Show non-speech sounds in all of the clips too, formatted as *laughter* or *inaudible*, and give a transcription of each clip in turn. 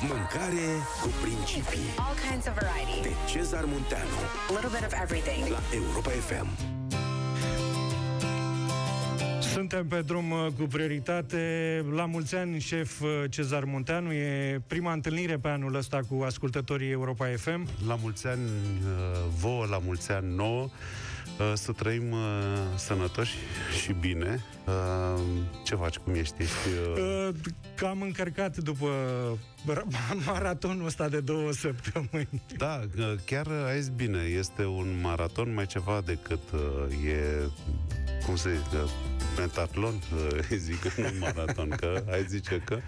Mâncare cu principii All kinds of variety De Cezar Munteanu Little bit of everything La Europa FM suntem pe drum uh, cu prioritate. La mulți ani, șef uh, Cezar Munteanu, e prima întâlnire pe anul ăsta cu ascultătorii Europa FM. La mulți ani uh, vouă, la mulți ani nouă, să trăim sănătoși și bine. Ce faci, cum ești? ești Că încărcat după *laughs* maratonul ăsta de două săptămâni. Da, chiar aici bine. Este un maraton mai ceva decât e, cum să zic, pentatlon, *laughs* zic, nu maraton, că ai zice că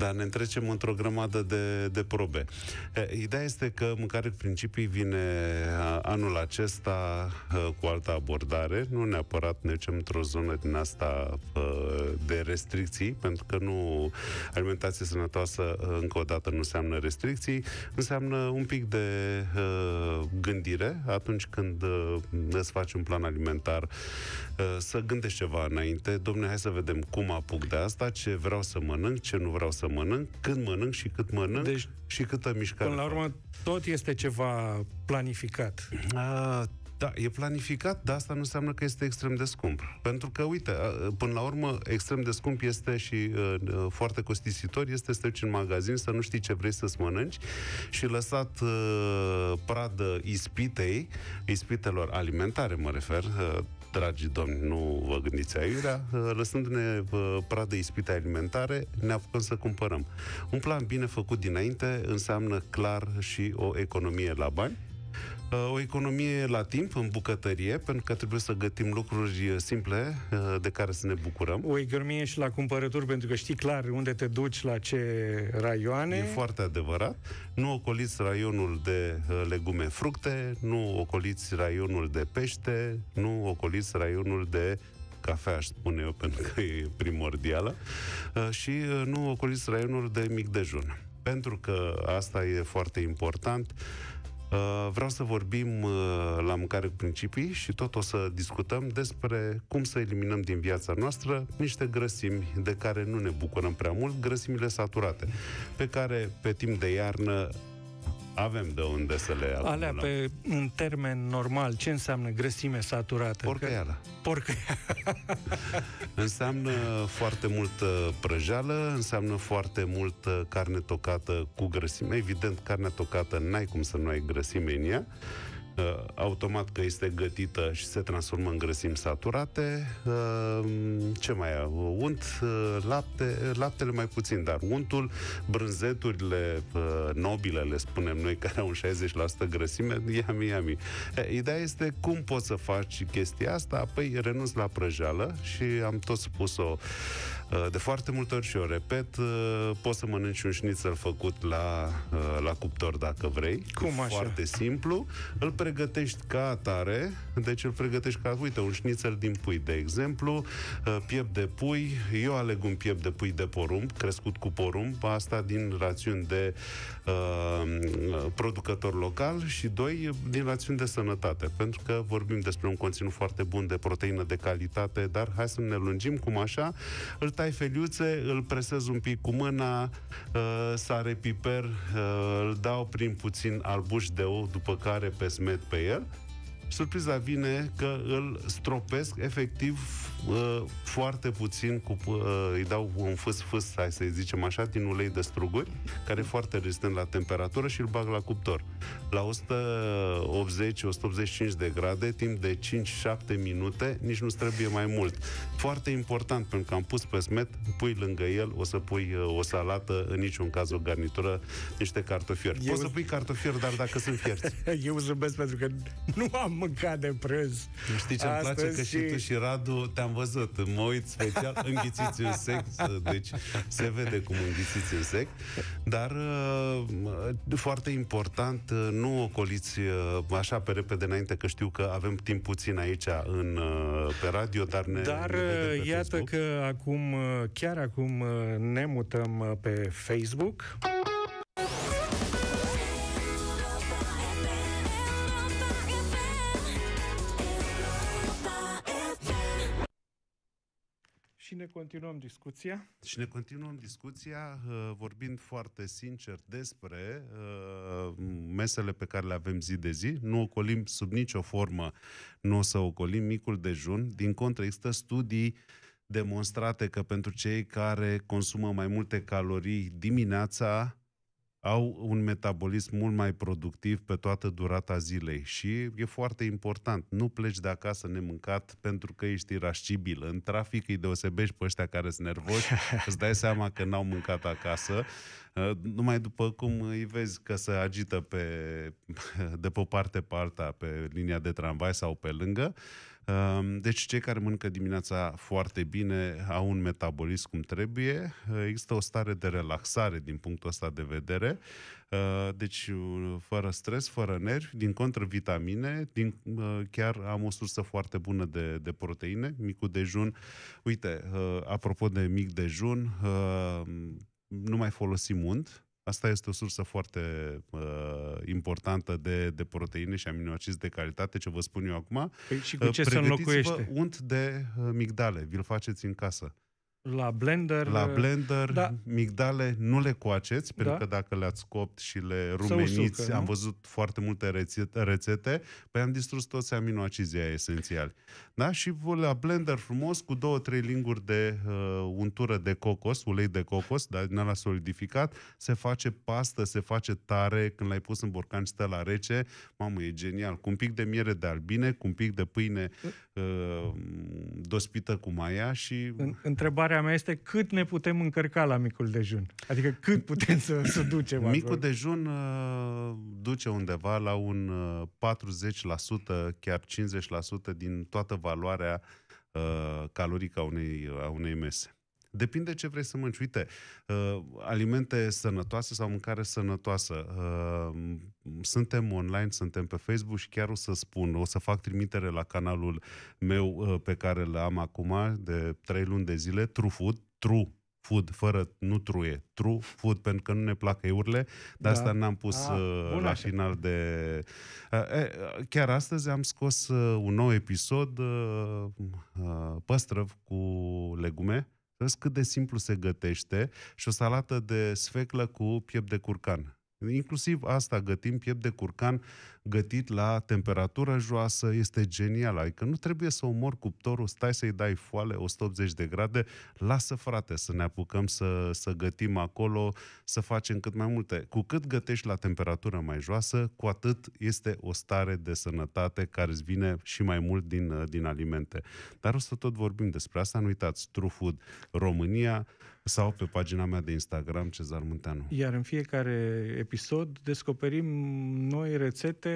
dar ne întrecem într-o grămadă de, de probe. Ideea este că mâncare principii vine anul acesta cu altă abordare, nu neapărat ne ducem într-o zonă din asta de restricții, pentru că nu alimentație sănătoasă încă o dată nu înseamnă restricții, înseamnă un pic de gândire atunci când îți faci un plan alimentar, să gândești ceva înainte, domne, hai să vedem cum apuc de asta, ce vreau să mănânc, ce nu vreau să mănânc, când mănânc și cât mănânc deci, și câtă mișcare. Până la urmă, tot este ceva planificat. A, da, e planificat, dar asta nu înseamnă că este extrem de scump. Pentru că, uite, până la urmă, extrem de scump este și uh, foarte costisitor este să te în magazin, să nu știi ce vrei să-ți mănânci și lăsat uh, pradă ispitei, ispitelor alimentare, mă refer, uh, dragi domni, nu vă gândiți aiurea, lăsându-ne pradă ispite alimentare, ne apucăm să cumpărăm. Un plan bine făcut dinainte înseamnă clar și o economie la bani, o economie la timp, în bucătărie, pentru că trebuie să gătim lucruri uh, simple uh, de care să ne bucurăm. O economie și la cumpărături, pentru că știi clar unde te duci, la ce raioane. E foarte adevărat. Nu ocoliți raionul de uh, legume, fructe, nu ocoliți raionul de pește, nu ocoliți raionul de cafea, aș spune eu, *laughs* pentru că e primordială, și nu ocoliți raionul de mic dejun. Pentru că asta e foarte important, Eh, vreau să vorbim eh, la mâncare cu principii și tot o să discutăm despre cum să eliminăm din viața noastră niște grăsimi de care nu ne bucurăm prea mult, grăsimile saturate, pe care pe timp de iarnă avem de unde să le acumulăm. Alea pe, în termen normal, ce înseamnă grăsime saturată? Porcăială. Porcăială. *laughs* înseamnă foarte multă prăjeală, înseamnă foarte multă carne tocată cu grăsime. Evident, carnea tocată n-ai cum să nu ai grăsime în ea. Uh, automat că este gătită și se transformă în grăsimi saturate. Uh, ce mai e? Uh, unt, lapte, laptele mai puțin, dar untul, brânzeturile nobile, le spunem noi, care au un 60% grăsime, iami, iami. Eh, ideea este cum poți să faci chestia asta, apoi renunți la prăjeală și am tot spus-o de foarte multe ori și o repet, poți să mănânci un șnițel făcut la, la cuptor dacă vrei. Cum așa? Foarte simplu. Îl pregătești ca atare, deci îl pregătești ca, uite, un șnițel din pui, de exemplu, uh, piept de pui, eu aleg un piept de pui de porumb, crescut cu porumb, asta din rațiuni de Uh, producător local și, doi, din rațiuni de sănătate, pentru că vorbim despre un conținut foarte bun de proteină de calitate, dar hai să ne lungim cum așa, îl tai feliuțe, îl presez un pic cu mâna, uh, sare, piper, uh, îl dau prin puțin albuș de ou, după care pe smet pe el Surpriza vine că îl stropesc efectiv uh, foarte puțin, cu, uh, îi dau un fâs-fâs, hai să zicem așa, din ulei de struguri, care e foarte rezistent la temperatură și îl bag la cuptor. La 180-185 de grade, timp de 5-7 minute, nici nu trebuie mai mult. Foarte important, pentru că am pus pe smet, pui lângă el, o să pui uh, o salată, în niciun caz o garnitură, niște cartofiori. Eu... Poți să pui cartofiori, dar dacă sunt fierți. *laughs* Eu zâmbesc pentru că nu am mâncat de prânz. Nu știi ce-mi place? Că și... și tu și Radu te-am văzut. Mă uit special, *laughs* înghițiți un sec. Deci se vede cum înghițiți un sec. Dar uh, foarte important, uh, nu ocoliți uh, așa pe repede înainte, că știu că avem timp puțin aici în, pe radio, dar ne Dar ne iată Facebook. că acum, chiar acum ne mutăm pe Facebook. și ne continuăm discuția. Și ne continuăm discuția uh, vorbind foarte sincer despre uh, mesele pe care le avem zi de zi. Nu ocolim sub nicio formă, nu o să ocolim micul dejun. Din contră, există studii demonstrate că pentru cei care consumă mai multe calorii dimineața, au un metabolism mult mai productiv pe toată durata zilei și e foarte important. Nu pleci de acasă nemâncat pentru că ești irascibil. În trafic îi deosebești pe ăștia care sunt nervoși, *laughs* îți dai seama că n-au mâncat acasă, uh, numai după cum îi vezi că se agită pe, *laughs* de pe parte alta, pe linia de tramvai sau pe lângă deci cei care mănâncă dimineața foarte bine au un metabolism cum trebuie, există o stare de relaxare din punctul ăsta de vedere, deci fără stres, fără nervi, din contră vitamine, din, chiar am o sursă foarte bună de, de proteine, micul dejun. Uite, apropo de mic dejun, nu mai folosim unt, Asta este o sursă foarte uh, importantă de, de proteine și aminoacizi de calitate, ce vă spun eu acum. Păi și cu uh, ce uh, se înlocuiește? unt de uh, migdale, vi-l faceți în casă. La blender. La blender, da. migdale, nu le coaceți, pentru da. că dacă le-ați copt și le rumeniți, usucă, am nu? văzut foarte multe rețete, rețete, păi am distrus toți aminoacizii esențiali. Da? Și la blender frumos, cu două, trei linguri de uh, untură de cocos, ulei de cocos, dar din ala solidificat, se face pastă, se face tare, când l-ai pus în borcan stă la rece, mamă, e genial. Cu un pic de miere de albine, cu un pic de pâine uh, dospită cu maia și... Întrebare întrebarea mea este cât ne putem încărca la micul dejun? Adică cât putem să, să ducem Micul acolo? dejun uh, duce undeva la un uh, 40%, chiar 50% din toată valoarea uh, calorică a unei, a unei mese. Depinde ce vrei să mânci. Uite, uh, alimente sănătoase sau mâncare sănătoasă. Uh, suntem online, suntem pe Facebook și chiar o să spun, o să fac trimitere la canalul meu uh, pe care îl am acum de 3 luni de zile, True Food, True food, fără, nu truie, true food, pentru că nu ne plac eurile, de da. asta n-am pus A, ah, uh, la așa. final de... Uh, chiar astăzi am scos uh, un nou episod, păstrăv cu legume, Vezi cât de simplu se gătește și o salată de sfeclă cu piept de curcan. Inclusiv asta gătim, piept de curcan gătit la temperatură joasă, este genial. Adică nu trebuie să omori cuptorul, stai să-i dai foale 180 de grade, lasă frate să ne apucăm să, să gătim acolo, să facem cât mai multe. Cu cât gătești la temperatură mai joasă, cu atât este o stare de sănătate care îți vine și mai mult din, din alimente. Dar o să tot vorbim despre asta, nu uitați, True Food România, sau pe pagina mea de Instagram, Cezar Munteanu. Iar în fiecare episod descoperim noi rețete,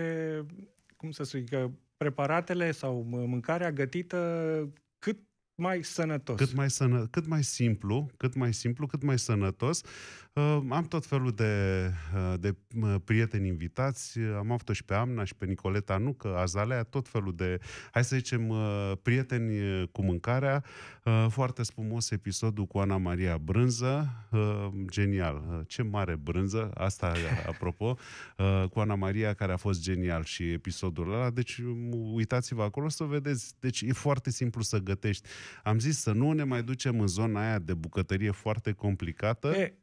cum să spun, că preparatele sau mâncarea gătită cât mai sănătos. Cât mai, sănă, cât mai simplu, cât mai simplu, cât mai sănătos am tot felul de, de prieteni invitați, am avut și pe Amna și pe Nicoleta Nucă, Azalea, tot felul de, hai să zicem, prieteni cu mâncarea. Foarte spumos episodul cu Ana Maria Brânză, genial, ce mare brânză, asta *laughs* apropo, cu Ana Maria care a fost genial și episodul ăla, deci uitați-vă acolo să vedeți, deci e foarte simplu să gătești. Am zis să nu ne mai ducem în zona aia de bucătărie foarte complicată. E,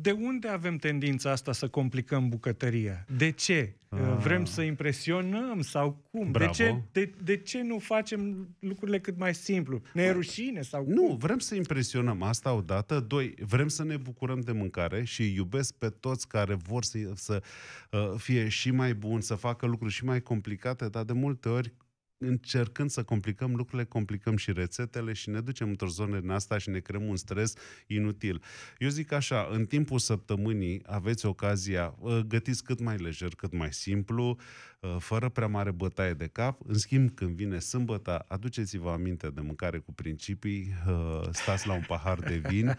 de unde avem tendința asta să complicăm bucătăria? De ce? Ah. Vrem să impresionăm sau cum? De ce, de, de ce nu facem lucrurile cât mai simplu? Ne e rușine sau cum? Nu, vrem să impresionăm asta odată. Doi, vrem să ne bucurăm de mâncare și iubesc pe toți care vor să, să uh, fie și mai buni, să facă lucruri și mai complicate, dar de multe ori încercând să complicăm lucrurile, complicăm și rețetele și ne ducem într-o zonă din asta și ne creăm un stres inutil. Eu zic așa, în timpul săptămânii aveți ocazia, ă, gătiți cât mai lejer, cât mai simplu, ă, fără prea mare bătaie de cap. În schimb, când vine sâmbătă, aduceți-vă aminte de mâncare cu principii, ă, stați la un pahar de vin,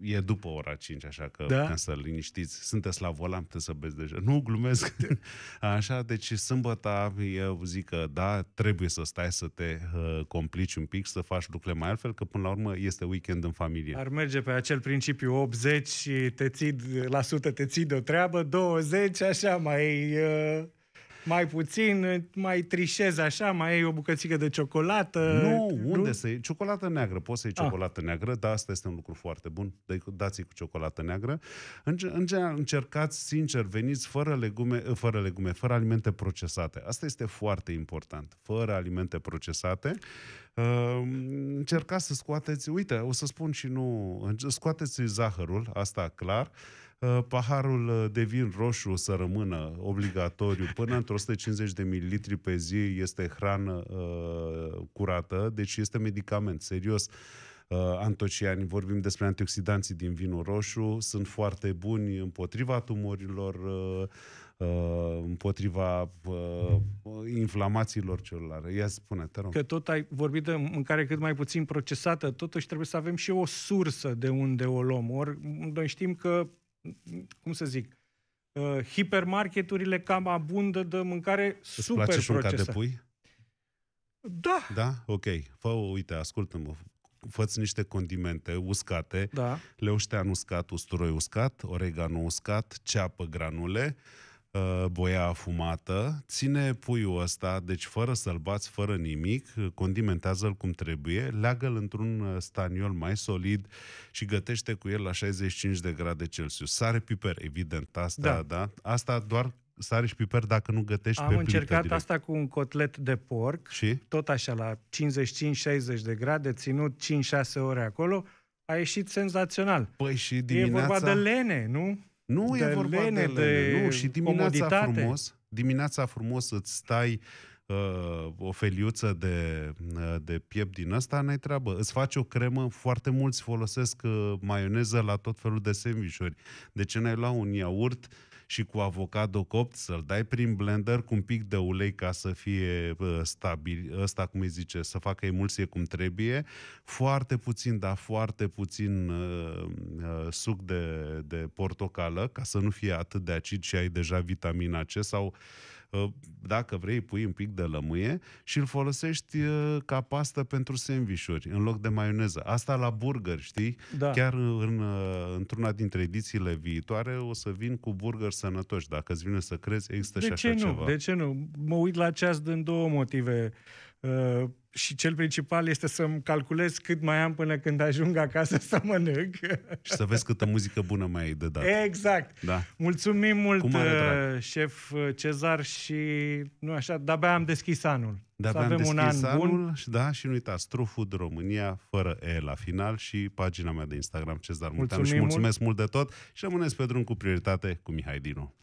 e după ora 5, așa că da? ca să liniștiți, sunteți la volan, puteți să beți deja. Nu, glumesc. *laughs* Așa, deci sâmbăta, eu zic că da, trebuie să stai să te uh, complici un pic, să faci lucrurile mai altfel, că până la urmă este weekend în familie. Ar merge pe acel principiu 80, te ții, la sută te ții de o treabă, 20, așa mai... Uh mai puțin, mai trișezi așa, mai iei o bucățică de ciocolată. Nu, unde nu? să iei? Ciocolată neagră, poți să iei ah. ciocolată ah. neagră, dar asta este un lucru foarte bun, deci, dați-i cu ciocolată neagră. În, în general, încercați, sincer, veniți fără legume, fără legume, fără alimente procesate. Asta este foarte important, fără alimente procesate. Uh, încercați să scoateți, uite, o să spun și nu, scoateți zahărul, asta clar, uh, Uh, paharul uh, de vin roșu să rămână obligatoriu până într 150 de mililitri pe zi este hrană uh, curată, deci este medicament serios antociani, vorbim despre antioxidanții din vinul roșu, sunt foarte buni împotriva tumorilor, împotriva inflamațiilor celulare. Ia spune, te rog. Că tot ai vorbit de mâncare cât mai puțin procesată, totuși trebuie să avem și o sursă de unde o luăm. Ori noi știm că cum să zic, uh, hipermarketurile cam abundă de mâncare Îți super place procesată. de pui? Da. Da? Ok. Fă, uite, ascultă-mă. Făți niște condimente uscate, da. leuștean uscat, usturoi uscat, oregano uscat, ceapă granule, boia afumată, ține puiul ăsta, deci fără să-l bați, fără nimic, condimentează-l cum trebuie, leagă-l într-un uh, staniol mai solid și gătește cu el la 65 de grade Celsius. Sare piper, evident, asta, da. da? Asta doar sare și piper dacă nu gătești Am pe Am încercat direct. asta cu un cotlet de porc, și? tot așa, la 55-60 de grade, ținut 5-6 ore acolo, a ieșit senzațional. Păi și dimineața... E vorba de lene, nu? Nu de e vorba lene, de lene, de nu. Și dimineața comoditate. frumos, dimineața frumos îți stai uh, o feliuță de, uh, de piept din ăsta, n-ai treabă. Îți faci o cremă, foarte mulți folosesc uh, maioneză la tot felul de sandvișuri. De ce n-ai lua un iaurt uh, și cu avocado copt, să-l dai prin blender cu un pic de ulei ca să fie stabil, ăsta cum îi zice, să facă emulsie cum trebuie, foarte puțin, dar foarte puțin uh, suc de, de portocală, ca să nu fie atât de acid și ai deja vitamina C sau uh, dacă vrei, pui un pic de lămâie și îl folosești uh, ca pastă pentru sandvișuri, în loc de maioneză. Asta la burger, știi? Da. Chiar în, uh, într-una dintre edițiile viitoare o să vin cu burger sănătoși. Dacă îți vine să crezi, există de și așa ce nu? ceva. De ce nu? Mă uit la ceas din două motive Uh, și cel principal este să-mi calculez cât mai am până când ajung acasă să mănânc. Și să vezi câtă muzică bună mai ai de dat. Exact. Da. Mulțumim mult, uh, șef uh, Cezar, și nu așa, de-abia am deschis anul. De să avem un an anul, bun. Și, da, și nu uitați, True Food România, fără E la final și pagina mea de Instagram, Cezar Mulțumim Și mulțumesc mult. mult de tot și rămâneți pe drum cu prioritate cu Mihai Dinu.